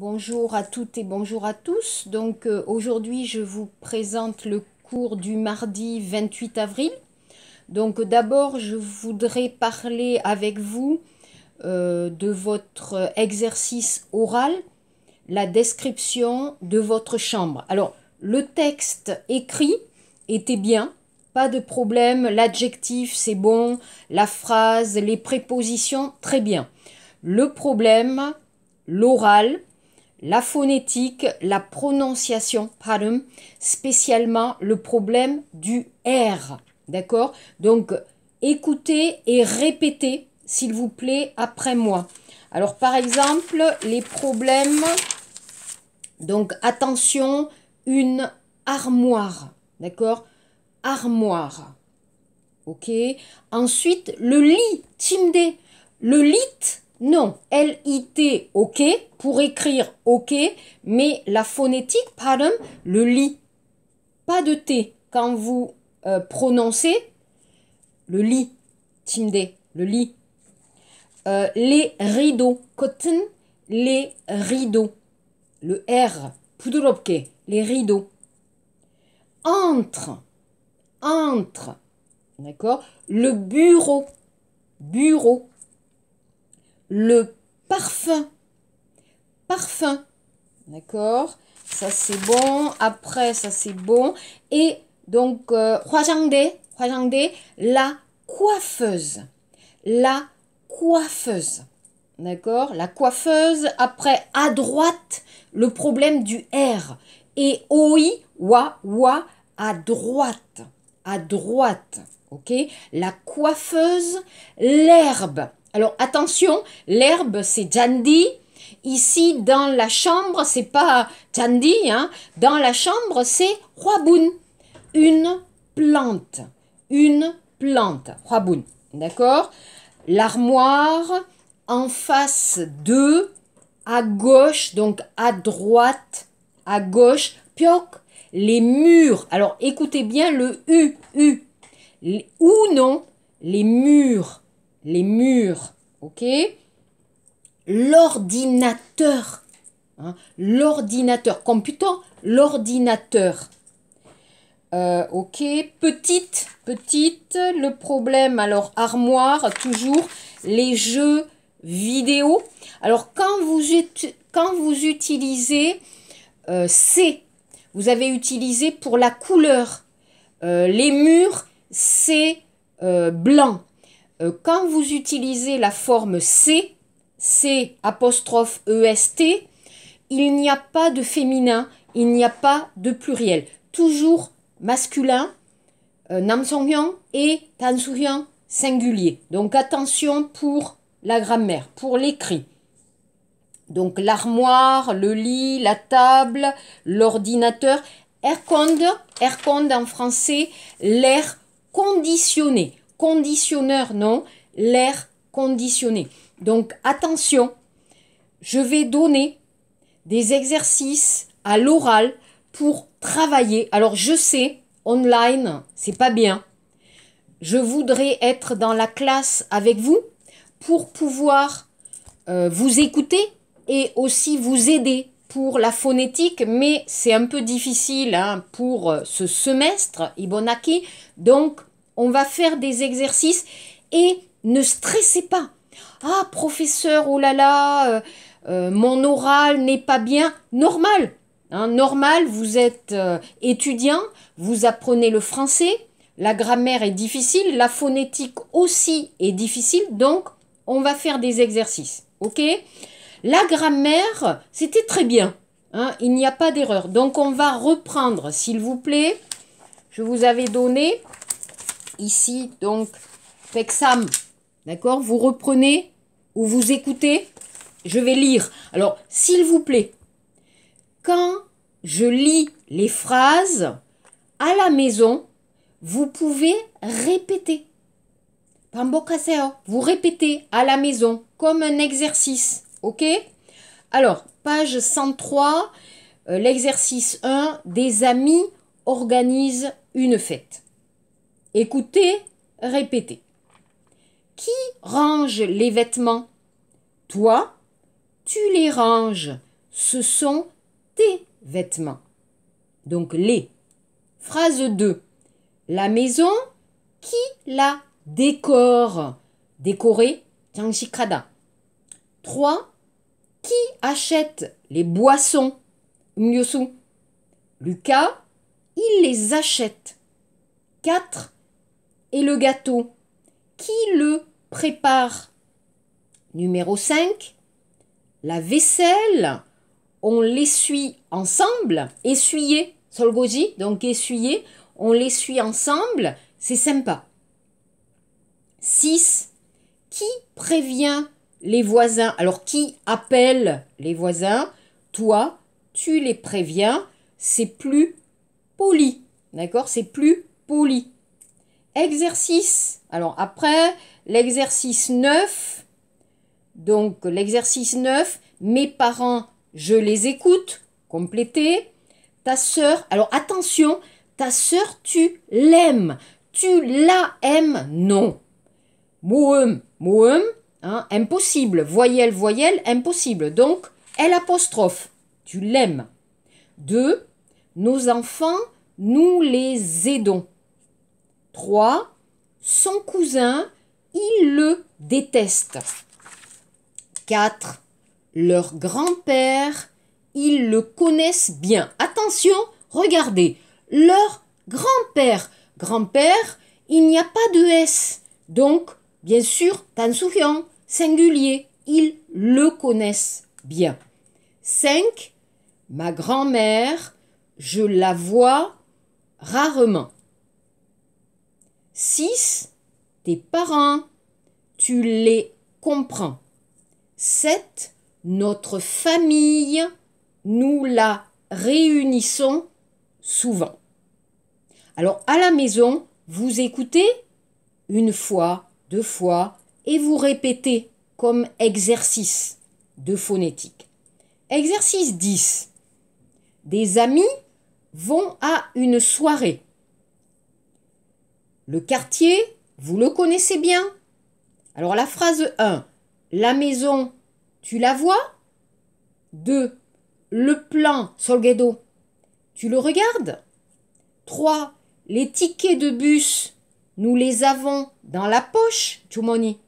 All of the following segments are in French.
Bonjour à toutes et bonjour à tous. Donc euh, aujourd'hui je vous présente le cours du mardi 28 avril. Donc d'abord je voudrais parler avec vous euh, de votre exercice oral, la description de votre chambre. Alors le texte écrit était bien, pas de problème, l'adjectif c'est bon, la phrase, les prépositions très bien. Le problème, l'oral, la phonétique, la prononciation, pardon, spécialement le problème du R. D'accord Donc, écoutez et répétez, s'il vous plaît, après moi. Alors, par exemple, les problèmes. Donc, attention, une armoire. D'accord Armoire. OK Ensuite, le lit, Timdé. Le lit, non. L-I-T, OK pour écrire OK, mais la phonétique, pardon, le lit. Pas de T quand vous euh, prononcez le lit, timde, le lit. Euh, les rideaux, cotton, les rideaux. Le R, pudurobke, les rideaux. Entre, entre, d'accord Le bureau, bureau. Le parfum, parfum. D'accord Ça, c'est bon. Après, ça, c'est bon. Et donc, euh, Huajangde, la coiffeuse. La coiffeuse. D'accord La coiffeuse. Après, à droite, le problème du R. Et OI, wa, wa, à droite. À droite. OK La coiffeuse, l'herbe. Alors attention, l'herbe c'est jandi, Ici, dans la chambre, c'est pas Tandy, hein? dans la chambre, c'est Huabun, une plante, une plante, Huabun, d'accord L'armoire en face de, à gauche, donc à droite, à gauche, pioc, les murs. Alors écoutez bien le U, U. ou non, les murs, les murs, ok l'ordinateur. Hein, l'ordinateur, computer, l'ordinateur. Euh, ok, petite, petite, le problème, alors armoire, toujours, les jeux vidéo. Alors quand vous, quand vous utilisez euh, C, vous avez utilisé pour la couleur. Euh, les murs, c'est blanc. quand vous utilisez la forme C, C apostrophe EST, il n'y a pas de féminin, il n'y a pas de pluriel. Toujours masculin, euh, et Tansuyan singulier. Donc attention pour la grammaire, pour l'écrit. Donc l'armoire, le lit, la table, l'ordinateur. air erkonde en français, l'air conditionné. Conditionneur, non. L'air conditionné. Donc attention, je vais donner des exercices à l'oral pour travailler. Alors je sais, online, c'est pas bien. Je voudrais être dans la classe avec vous pour pouvoir euh, vous écouter et aussi vous aider pour la phonétique, mais c'est un peu difficile hein, pour euh, ce semestre Ibonaki. Donc, on va faire des exercices et ne stressez pas. Ah, professeur, oh là là, euh, euh, mon oral n'est pas bien. Normal. Hein, normal, vous êtes euh, étudiant, vous apprenez le français, la grammaire est difficile, la phonétique aussi est difficile, donc on va faire des exercices. OK La grammaire, c'était très bien. Hein, il n'y a pas d'erreur. Donc on va reprendre, s'il vous plaît. Je vous avais donné ici, donc, Pexam D'accord Vous reprenez ou vous écoutez. Je vais lire. Alors, s'il vous plaît, quand je lis les phrases à la maison, vous pouvez répéter. Vous répétez à la maison comme un exercice. OK Alors, page 103, euh, l'exercice 1, des amis organisent une fête. Écoutez, répétez range les vêtements. Toi, tu les ranges. Ce sont tes vêtements. Donc les. Phrase 2. La maison, qui la décore Décorer, Tianxikrada. 3. Qui achète les boissons Myosu. Lucas, il les achète. 4. Et le gâteau prépare, numéro 5, la vaisselle, on l'essuie ensemble, essuyer, solgoji, donc essuyer, on l'essuie ensemble, c'est sympa. 6. Qui prévient les voisins Alors qui appelle les voisins Toi, tu les préviens, c'est plus poli. D'accord C'est plus poli exercice. Alors après, l'exercice 9, donc l'exercice 9, mes parents, je les écoute, Compléter. Ta sœur, alors attention, ta sœur, tu l'aimes. Tu la aimes, non. Mouem, mouem, hein, impossible. Voyelle, voyelle, impossible. Donc, elle apostrophe, tu l'aimes. Deux, Nos enfants, nous les aidons. 3 son cousin, il le déteste. 4. Leur grand-père, ils le connaissent bien. Attention, regardez, leur grand-père. Grand-père, il n'y a pas de S. Donc, bien sûr, Tan singulier, ils le connaissent bien. 5. Ma grand-mère, je la vois rarement. 6. Tes parents, tu les comprends. 7. Notre famille, nous la réunissons souvent. Alors à la maison, vous écoutez une fois, deux fois, et vous répétez comme exercice de phonétique. Exercice 10. Des amis vont à une soirée. Le quartier, vous le connaissez bien. Alors la phrase 1, la maison, tu la vois 2. Le plan, Solgedo, tu le regardes 3. Les tickets de bus, nous les avons dans la poche, Chumoni.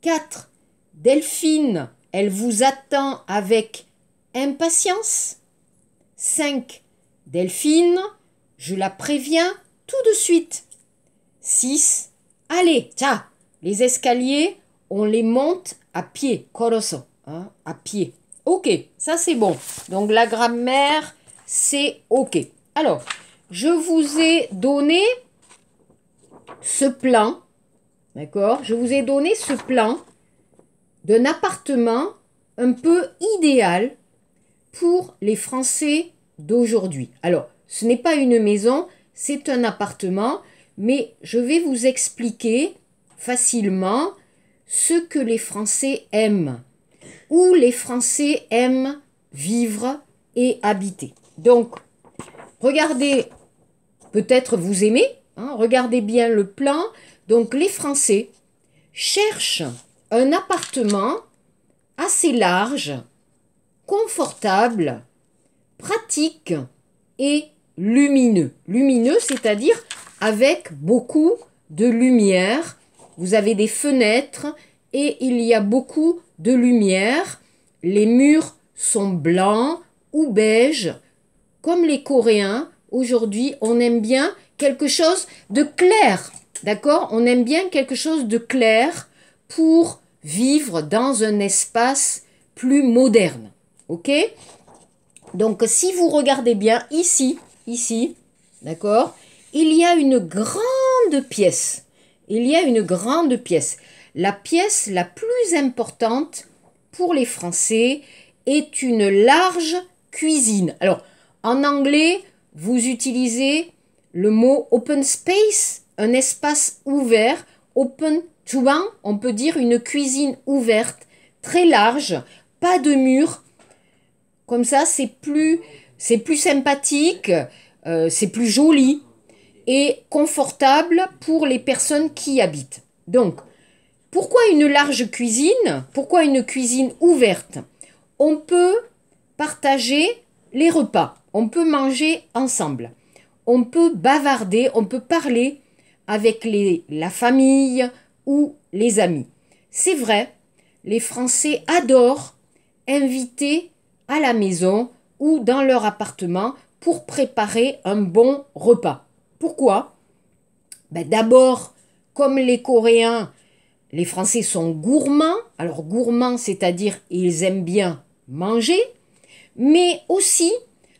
4. Delphine, elle vous attend avec impatience. 5. Delphine, je la préviens tout de suite. 6. Allez, ciao Les escaliers, on les monte à pied, corosso, hein, à pied. Ok, ça c'est bon. Donc la grammaire, c'est ok. Alors, je vous ai donné ce plan, d'accord Je vous ai donné ce plan d'un appartement un peu idéal pour les Français d'aujourd'hui. Alors, ce n'est pas une maison, c'est un appartement mais je vais vous expliquer facilement ce que les Français aiment, où les Français aiment vivre et habiter. Donc, regardez, peut-être vous aimez, hein, regardez bien le plan. Donc, les Français cherchent un appartement assez large, confortable, pratique et lumineux. Lumineux, c'est-à-dire avec beaucoup de lumière. Vous avez des fenêtres et il y a beaucoup de lumière. Les murs sont blancs ou beige. Comme les Coréens, aujourd'hui, on aime bien quelque chose de clair. D'accord On aime bien quelque chose de clair pour vivre dans un espace plus moderne. OK Donc si vous regardez bien ici, ici, d'accord il y a une grande pièce. Il y a une grande pièce. La pièce la plus importante pour les Français est une large cuisine. Alors, en anglais, vous utilisez le mot open space, un espace ouvert, open to one, on peut dire une cuisine ouverte, très large, pas de mur. Comme ça, c'est plus, plus sympathique, euh, c'est plus joli et confortable pour les personnes qui y habitent. Donc, pourquoi une large cuisine Pourquoi une cuisine ouverte On peut partager les repas, on peut manger ensemble, on peut bavarder, on peut parler avec la famille ou les amis. C'est vrai, les Français adorent inviter à la maison ou dans leur appartement pour préparer un bon repas. Pourquoi ben D'abord, comme les Coréens, les Français sont gourmands. Alors gourmands, c'est-à-dire ils aiment bien manger. Mais aussi,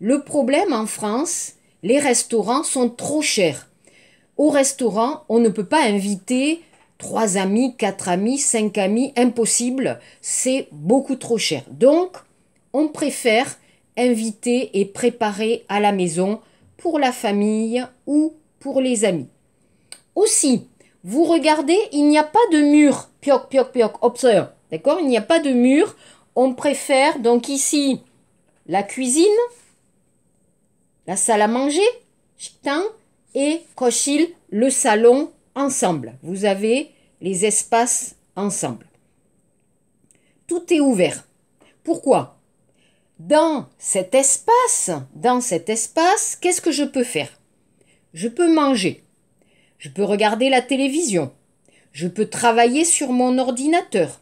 le problème en France, les restaurants sont trop chers. Au restaurant, on ne peut pas inviter trois amis, quatre amis, cinq amis, impossible, c'est beaucoup trop cher. Donc, on préfère inviter et préparer à la maison pour la famille ou pour les amis. Aussi, vous regardez, il n'y a pas de mur. Pioc, pioc, pioc, observe. D'accord Il n'y a pas de mur. On préfère donc ici la cuisine, la salle à manger, chitin, et cochille le salon ensemble. Vous avez les espaces ensemble. Tout est ouvert. Pourquoi dans cet espace, dans cet espace, qu'est-ce que je peux faire Je peux manger, je peux regarder la télévision, je peux travailler sur mon ordinateur.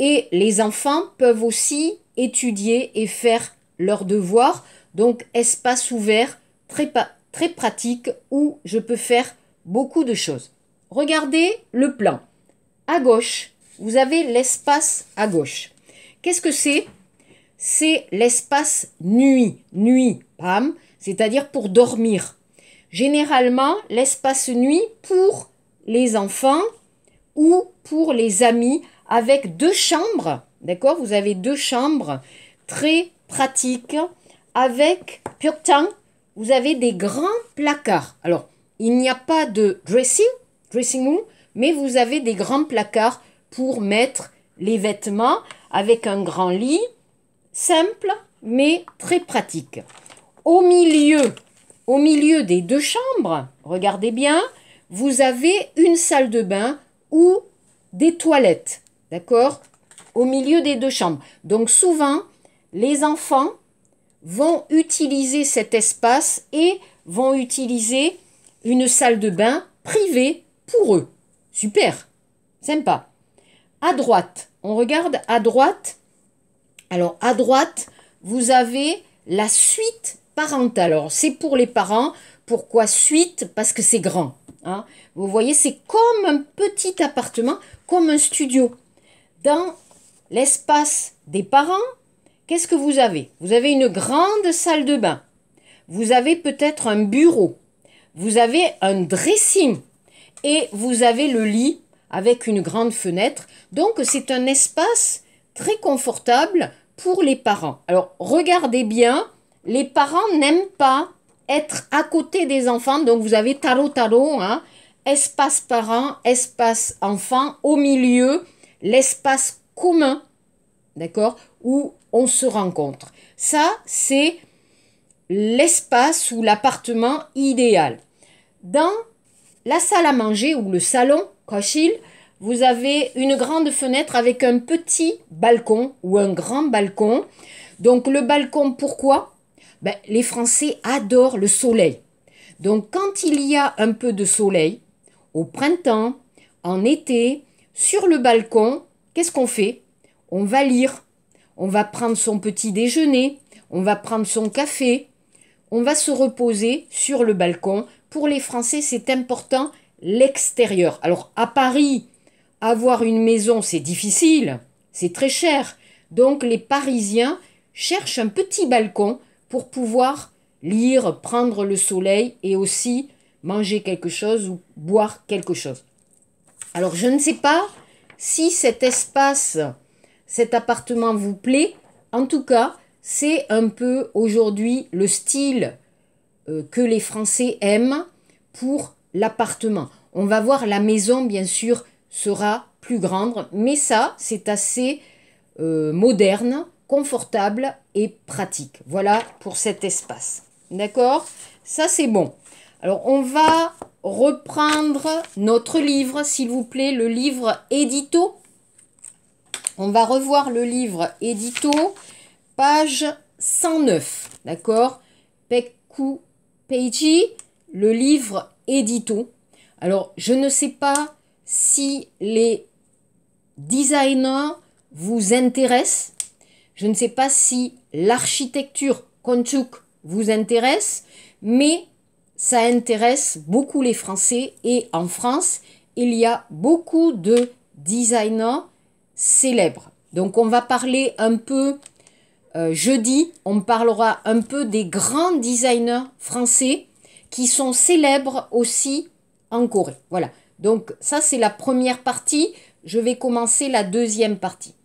Et les enfants peuvent aussi étudier et faire leurs devoirs, donc espace ouvert, très, très pratique, où je peux faire beaucoup de choses. Regardez le plan. À gauche, vous avez l'espace à gauche. Qu'est-ce que c'est c'est l'espace nuit, nuit, pam, c'est-à-dire pour dormir. Généralement, l'espace nuit pour les enfants ou pour les amis avec deux chambres, d'accord Vous avez deux chambres très pratiques avec, pourtant, vous avez des grands placards. Alors, il n'y a pas de dressing, dressing room, mais vous avez des grands placards pour mettre les vêtements avec un grand lit, simple mais très pratique. Au milieu, au milieu des deux chambres, regardez bien, vous avez une salle de bain ou des toilettes, d'accord Au milieu des deux chambres. Donc souvent, les enfants vont utiliser cet espace et vont utiliser une salle de bain privée pour eux. Super, sympa. À droite, on regarde à droite, alors à droite, vous avez la suite parentale. Alors c'est pour les parents. Pourquoi suite Parce que c'est grand. Hein. vous voyez, c'est comme un petit appartement, comme un studio. Dans l'espace des parents, qu'est-ce que vous avez Vous avez une grande salle de bain. Vous avez peut-être un bureau. Vous avez un dressing. Et vous avez le lit avec une grande fenêtre. Donc c'est un espace très confortable pour les parents. Alors regardez bien, les parents n'aiment pas être à côté des enfants, donc vous avez tarot tarot, hein, espace parent, espace enfant, au milieu, l'espace commun, d'accord, où on se rencontre. Ça, c'est l'espace ou l'appartement idéal. Dans la salle à manger ou le salon, Koshil, vous avez une grande fenêtre avec un petit balcon ou un grand balcon. Donc le balcon, pourquoi ben, Les Français adorent le soleil. Donc quand il y a un peu de soleil, au printemps, en été, sur le balcon, qu'est-ce qu'on fait On va lire, on va prendre son petit déjeuner, on va prendre son café, on va se reposer sur le balcon. Pour les Français, c'est important l'extérieur. Alors à Paris, avoir une maison, c'est difficile, c'est très cher. Donc les Parisiens cherchent un petit balcon pour pouvoir lire, prendre le soleil et aussi manger quelque chose ou boire quelque chose. Alors je ne sais pas si cet espace, cet appartement vous plaît. En tout cas, c'est un peu aujourd'hui le style euh, que les Français aiment pour l'appartement. On va voir la maison, bien sûr, sera plus grande. Mais ça, c'est assez euh, moderne, confortable et pratique. Voilà pour cet espace. D'accord Ça, c'est bon. Alors, on va reprendre notre livre, s'il vous plaît, le livre édito. On va revoir le livre édito, page 109. D'accord Pekku Peiji, le livre édito. Alors, je ne sais pas si les designers vous intéressent. Je ne sais pas si l'architecture Konchuk vous intéresse, mais ça intéresse beaucoup les Français. Et en France, il y a beaucoup de designers célèbres. Donc on va parler un peu, euh, jeudi, on parlera un peu des grands designers français qui sont célèbres aussi en Corée. Voilà. Donc ça, c'est la première partie. Je vais commencer la deuxième partie.